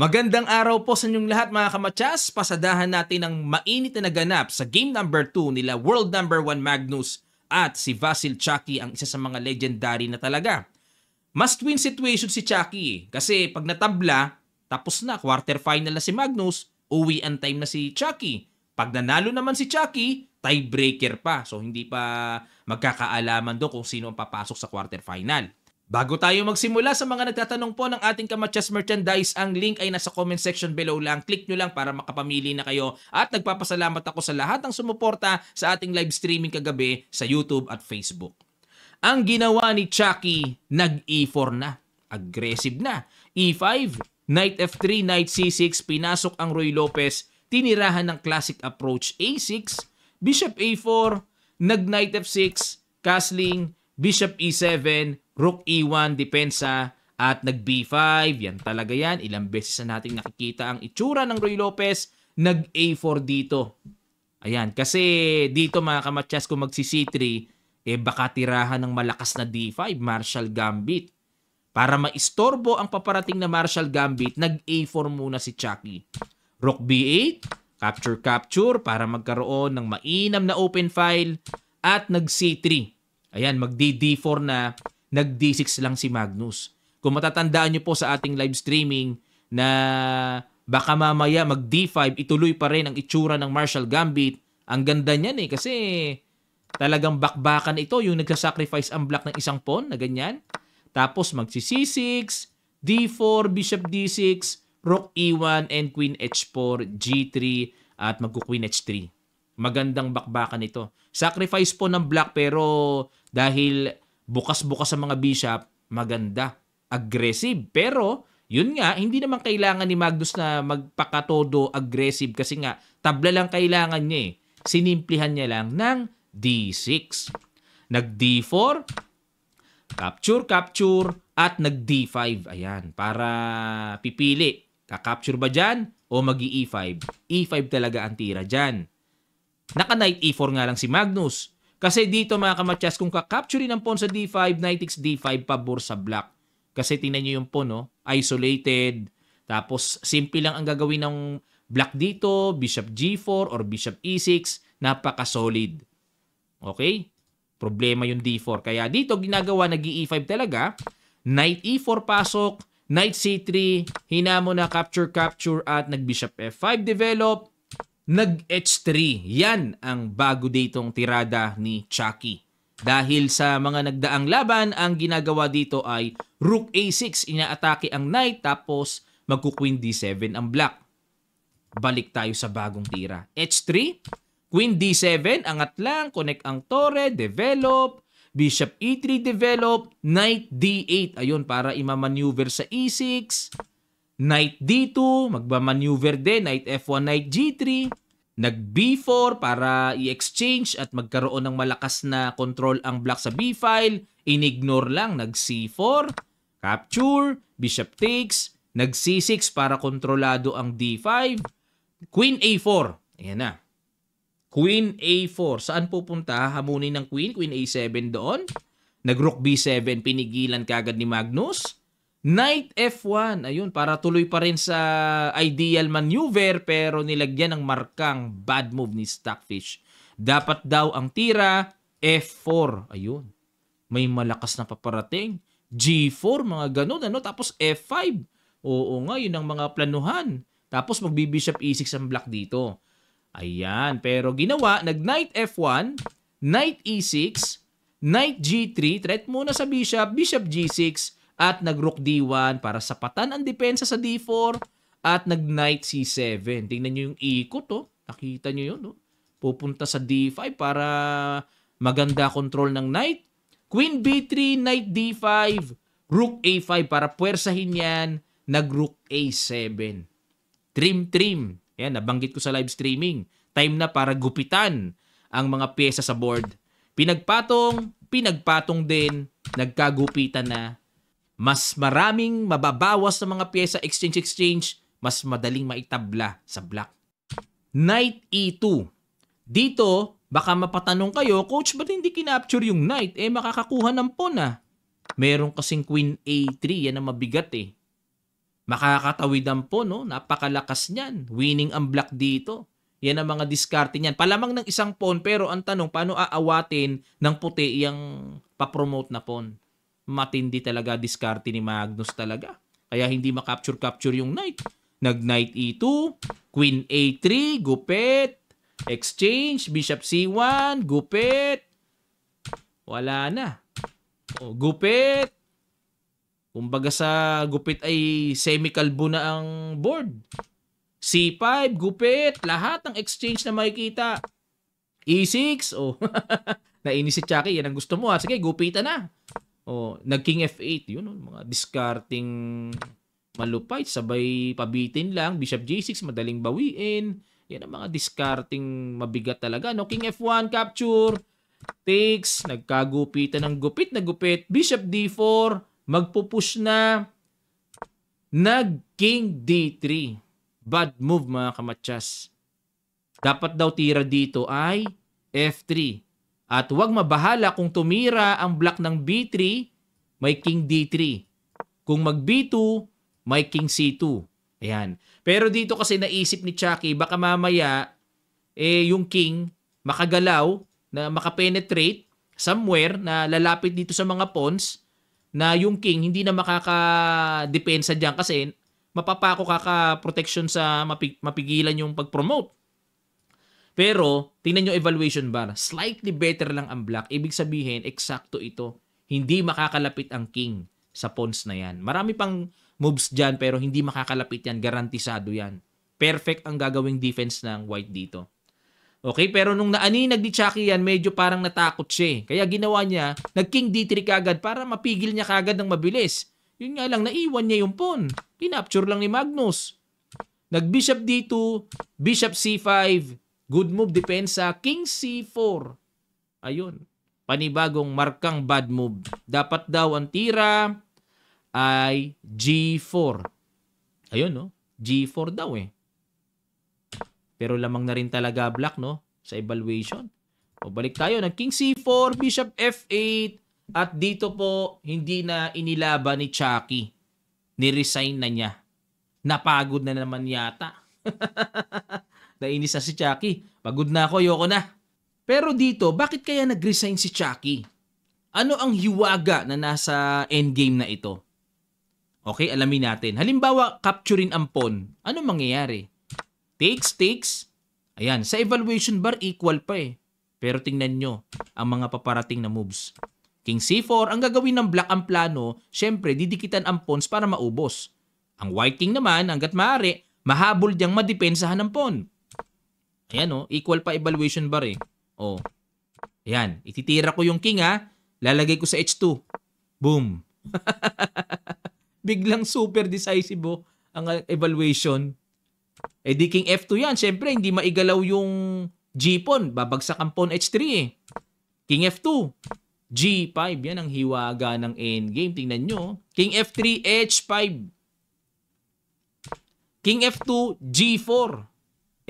Magandang araw po sa inyong lahat mga kamatsas. Pasadahan natin ang mainit na naganap sa game number 2 nila world number 1 Magnus at si Vasil Chucky ang isa sa mga legendary na talaga. Must win situation si Chucky eh. kasi pag natabla, tapos na quarter final na si Magnus, uwi ang time na si Chucky. Pag nanalo naman si Chucky, tiebreaker pa. So hindi pa magkakaalaman do kung sino ang papasok sa quarter final. Bago tayo magsimula sa mga nagtatanong po ng ating Kamachas merchandise, ang link ay nasa comment section below lang. Click nyo lang para makapamili na kayo. At nagpapasalamat ako sa lahat ng sumuporta sa ating live streaming kagabi sa YouTube at Facebook. Ang ginawa ni Chucky, nag-E4 na. Aggressive na. E5, Knight F3, Knight C6, pinasok ang Roy Lopez, tinirahan ng classic approach A6, Bishop A4, nag Knight F6, castling, bishop e7, rook e1, depensa, at nag b5. Yan talaga yan. Ilang beses na natin nakikita ang itsura ng Roy Lopez. Nag a4 dito. Ayan. Kasi dito mga kamatsas kung magsi c3, eh baka tirahan ng malakas na d5, Marshall Gambit. Para maistorbo ang paparating na Marshall Gambit, nag a4 muna si Chucky. Rook b8, capture capture para magkaroon ng mainam na open file at nag c3 Ayan, magdi-D4 na, nag-D6 lang si Magnus. Kung matatandaan nyo po sa ating live streaming na baka mamaya mag-D5, ituloy pa rin ang itsura ng Marshall Gambit. Ang ganda niyan eh kasi talagang bakbakan ito yung nagsasacrifice ang black ng isang pawn na ganyan. Tapos mag c 6 D4, Bishop D6, Rook E1, and Queen H4, G3, at magku-Queen H3. Magandang bakbakan ito. Sacrifice po ng black pero dahil bukas-bukas sa mga bishop, maganda, aggressive. Pero, yun nga, hindi naman kailangan ni Magnus na magpakatodo aggressive kasi nga, tabla lang kailangan niya eh. Sinimplihan niya lang ng D6. Nag D4, capture, capture, at nag D5. Ayan, para pipili. Kakapture ba dyan? O mag E5? E5 talaga ang tira dyan. Naka knight E4 nga lang si Magnus. Kasi dito mga kamatyas, kung kakapture ng pawn sa D5, knight takes D5, pabor sa black. Kasi tingnan nyo yung pawn, no? isolated. Tapos simple lang ang gagawin ng black dito, bishop G4 or bishop E6, napaka-solid. Okay? Problema yung D4. Kaya dito ginagawa nag E5 talaga. Knight E4 pasok, Knight C3, hinamo na capture-capture at nag-bishop F5 develop, nag-H3. Yan ang bago ditong tirada ni Chucky. Dahil sa mga nagdaang laban, ang ginagawa dito ay rook a6, inaatake ang knight, tapos magku-queen d7 ang black. Balik tayo sa bagong tira. h3, queen d7, angat lang, connect ang tore, develop, bishop e3 develop, knight d8, ayun, para imamaneuver sa e6, knight d2, magmamaneuver din, knight f1, knight g3, nag b4 para i-exchange at magkaroon ng malakas na control ang black sa b-file, inignore lang, nag c4, capture, bishop takes, nag c6 para kontrolado ang d5, queen a4, ayan na. Queen a4, saan pupunta? Hamunin ng queen, queen a7 doon. Nag rook b7, pinigilan kagad ni Magnus. Knight F1, ayun, para tuloy pa rin sa ideal maneuver pero nilagyan ng markang bad move ni Stockfish. Dapat daw ang tira, F4, ayun. May malakas na paparating. G4, mga ganun, ano? Tapos F5. Oo nga, yun ang mga planuhan. Tapos magbibishop E6 ang black dito. Ayan, pero ginawa, nag knight F1, e knight E6, knight G3, threat muna sa bishop, bishop G6, at nagrook D1 para sapatan ang depensa sa D4 at nag knight C7. Tingnan niyo yung ikot oh. Nakita niyo yun oh. Pupunta sa D5 para maganda control ng knight. Queen B3, knight D5, rook A5 para puwersahin yan. Nag-rook A7. Trim, trim. Yan, nabanggit ko sa live streaming. Time na para gupitan ang mga piyesa sa board. Pinagpatong, pinagpatong din, nagkagupitan na mas maraming mababawas sa mga piyesa exchange-exchange, mas madaling maitabla sa black. Knight E2. Dito, baka mapatanong kayo, Coach, ba't hindi kinapture yung knight? Eh, makakakuha ng pawn ah. Meron kasing queen A3, yan ang mabigat eh. Makakatawid ang pawn, no? napakalakas niyan. Winning ang black dito. Yan ang mga diskarte niyan. Palamang ng isang pawn, pero ang tanong, paano aawatin ng puti yung papromote na pawn? matindi talaga diskarte ni Magnus talaga. Kaya hindi makapture-capture yung knight. Nag-knight e2, queen a3, gupit, exchange, bishop c1, gupit. Wala na. O, gupit. Kumbaga sa gupit ay semi-kalbo na ang board. C5, gupit, lahat ng exchange na makikita. E6, oh. Nainis si Chucky, yan ang gusto mo ha. Ah. Sige, gupitan na. Oh, nagking F8 yun oh, mga discarding malupait, sabay pabitin lang, bishop J6 madaling bawiin. Yan ang mga discarding mabigat talaga. No, king F1 capture, takes, nagkagupitan ng gupit na gupit, bishop D4, magpupush na nag king D3. Bad move mga kamatsas. Dapat daw tira dito ay F3. At huwag mabahala kung tumira ang black ng B3, may king D3. Kung mag B2, may king C2. Ayan. Pero dito kasi naisip ni Chucky, baka mamaya eh, yung king makagalaw na makapenetrate somewhere na lalapit dito sa mga pawns na yung king hindi na makaka-depensa diyan kasi mapapako kaka protection sa mapigilan yung pag-promote. Pero, tingnan nyo evaluation bar. Slightly better lang ang black. Ibig sabihin, eksakto ito. Hindi makakalapit ang king sa pawns na yan. Marami pang moves dyan pero hindi makakalapit yan. Garantisado yan. Perfect ang gagawing defense ng white dito. Okay, pero nung naaninag ni Chucky yan, medyo parang natakot siya eh. Kaya ginawa niya, nag-king d3 kagad para mapigil niya kagad ng mabilis. Yun nga lang, naiwan niya yung pawn. Kinapture lang ni Magnus. Nag-bishop d2, bishop c5, Good move depensa, king c4. Ayun. Panibagong markang bad move. Dapat daw ang tira ay g4. Ayun, no? G4 daw eh. Pero lamang na rin talaga black, no? Sa evaluation. O balik tayo. Nag king c4, bishop f8. At dito po, hindi na inilaban ni Chucky. Niresign na niya. Napagod na naman yata. Nainis na si Chucky. Pagod na ako, ayoko na. Pero dito, bakit kaya nag-resign si Chucky? Ano ang hiwaga na nasa endgame na ito? Okay, alamin natin. Halimbawa, capturing ang pawn. Ano mangyayari? Takes, takes. Ayan, sa evaluation bar, equal pa eh. Pero tingnan nyo ang mga paparating na moves. King C4, ang gagawin ng black ang plano, syempre didikitan ang pawns para maubos. Ang white king naman, hanggat maaari, mahabol diyang madepensahan ng pawn. Ayan o, oh, equal pa evaluation bar eh. oh. ayan. Ititira ko yung king ha. Lalagay ko sa H2. Boom. Biglang super decisive oh, ang ah, evaluation. Eh di king F2 yan. Siyempre, hindi maigalaw yung G pawn. Babagsak ang pawn H3 eh. King F2. G5. Yan ang hiwaga ng endgame. Tingnan nyo. King F3, H5. King F2, G4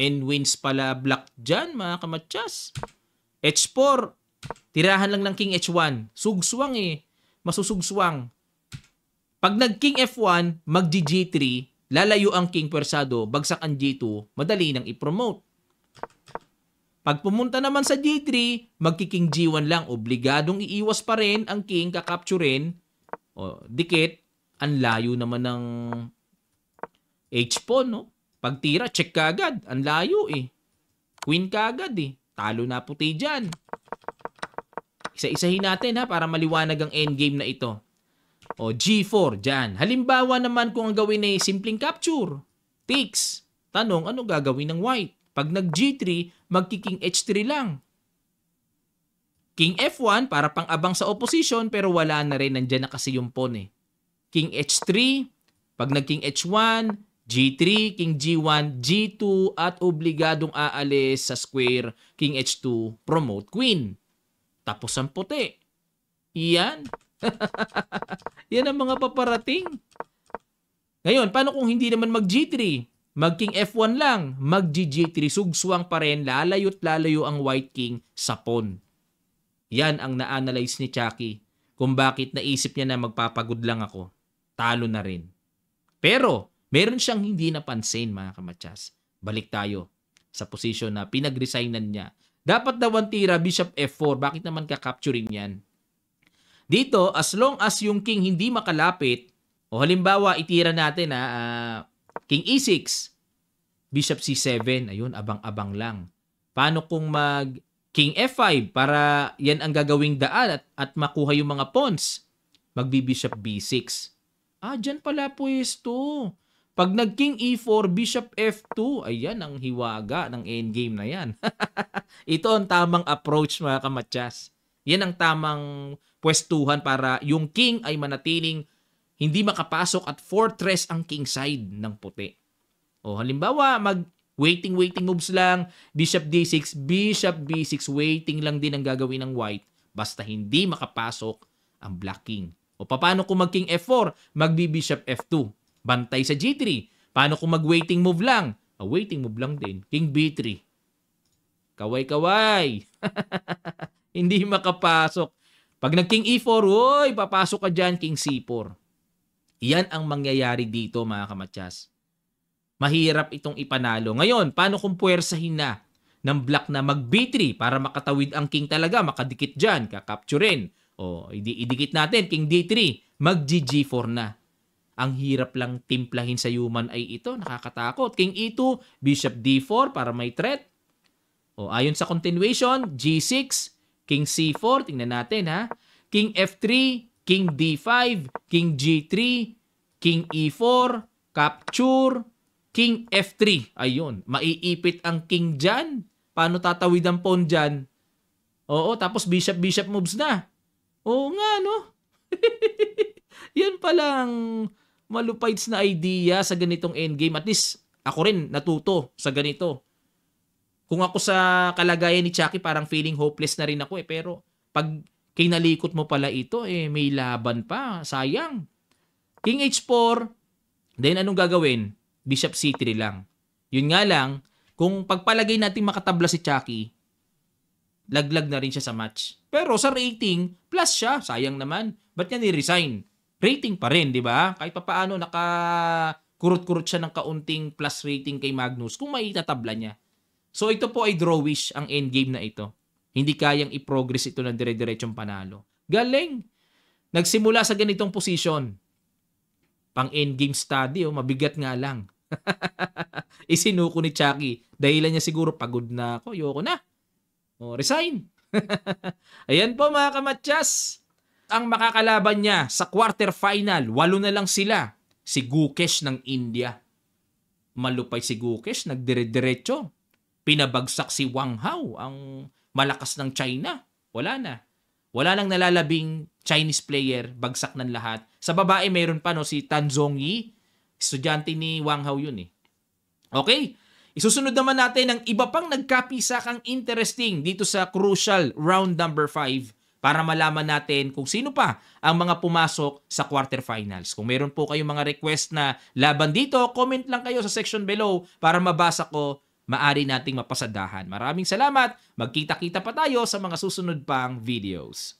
and wins pala black dyan mga kamatsas. H4, tirahan lang ng king H1. Sugswang eh. Masusugswang. Pag nag-king F1, mag-G3, lalayo ang king persado, bagsak ang G2, madali nang i-promote. Pag pumunta naman sa G3, magki-king G1 lang, obligadong iiwas pa rin ang king, kakapturin, o dikit, ang layo naman ng H pawn, no? Pagtira, check agad. Ang layo eh. Queen kagad eh. Talo na puti dyan. Isa-isahin natin ha para maliwanag ang endgame na ito. O G4 dyan. Halimbawa naman kung ang gawin ay simpleng capture. Takes. Tanong, ano gagawin ng white? Pag nag G3, magki H3 lang. King F1 para pang-abang sa opposition pero wala na rin. Nandyan na kasi yung pawn eh. King H3. Pag nag-king H1, G3, King G1, G2 at obligadong aalis sa square King H2, promote Queen. Tapos ang puti. Iyan. Yan ang mga paparating. Ngayon, paano kung hindi naman mag G3? Mag King F1 lang, mag G3, sugswang pa rin, lalayo't lalayo ang White King sa pawn. Yan ang na-analyze ni Chucky kung bakit naisip niya na magpapagod lang ako. Talo na rin. Pero, Meron siyang hindi napansin mga kamatsas. Balik tayo sa posisyon na pinag-resignan niya. Dapat daw ang tira, bishop f4. Bakit naman ka-capturing yan? Dito, as long as yung king hindi makalapit, o halimbawa, itira natin na uh, ah, king e6, bishop c7, ayun, abang-abang lang. Paano kung mag king f5 para yan ang gagawing daan at, at makuha yung mga pawns? Magbi-bishop b6. Ah, dyan pala po pwesto. Pag nag-king e4, bishop f2, ayan ang hiwaga ng endgame na yan. Ito ang tamang approach mga kamatyas. Yan ang tamang pwestuhan para yung king ay manatiling hindi makapasok at fortress ang king side ng puti. O halimbawa, mag waiting waiting moves lang, bishop d6, bishop b6, waiting lang din ang gagawin ng white basta hindi makapasok ang black king. O paano kung mag king f4, magbi bishop f2. Bantay sa G3. Paano kung mag-waiting move lang? A ah, waiting move lang din. King B3. Kaway-kaway. Hindi makapasok. Pag nag-king E4, uy, papasok ka dyan, king C4. Yan ang mangyayari dito mga kamatsas. Mahirap itong ipanalo. Ngayon, paano kung puwersahin na ng black na mag B3 para makatawid ang king talaga, makadikit dyan, kakapturein. O, idikit natin, king D3, mag GG4 na. Ang hirap lang timplahin sa human ay ito, nakakatakot. King E2, Bishop D4 para may threat. O ayon sa continuation, G6, King C4, tingnan natin ha. King F3, King D5, King G3, King E4, capture, King F3. Ayun, maiipit ang King dyan. Paano tatawid ang pawn dyan? Oo, tapos bishop-bishop moves na. Oo nga, no? Yan palang malupides na idea sa ganitong endgame. At least, ako rin natuto sa ganito. Kung ako sa kalagayan ni Chucky, parang feeling hopeless na rin ako eh. Pero pag kinalikot mo pala ito, eh may laban pa. Sayang. King H4, then anong gagawin? Bishop C3 lang. Yun nga lang, kung pagpalagay natin makatabla si Chucky, laglag na rin siya sa match. Pero sa rating, plus siya. Sayang naman. Ba't niya ni-resign? rating pa rin, di ba? Kahit pa paano naka kurot-kurot siya ng kaunting plus rating kay Magnus kung maitatabla niya. So ito po ay drawish ang endgame na ito. Hindi kayang i-progress ito ng dire-diretsong panalo. Galing! Nagsimula sa ganitong posisyon. Pang endgame study, oh, mabigat nga lang. Isinuko ni Chucky. Dahilan niya siguro pagod na ako, yoko na. O, oh, resign. Ayan po mga kamatyas ang makakalaban niya sa quarter final, Walo na lang sila. Si Gukesh ng India. Malupay si Gukesh, nagdire-diretso. Pinabagsak si Wang Hao, ang malakas ng China. Wala na. Wala nang nalalabing Chinese player, bagsak ng lahat. Sa babae, meron pa no, si Tan Zongyi. Estudyante ni Wang Hao yun eh. Okay, Isusunod naman natin ang iba pang nagkapisakang interesting dito sa crucial round number 5 para malaman natin kung sino pa ang mga pumasok sa quarterfinals. Kung meron po kayong mga request na laban dito, comment lang kayo sa section below para mabasa ko maari nating mapasadahan. Maraming salamat. Magkita-kita pa tayo sa mga susunod pang videos.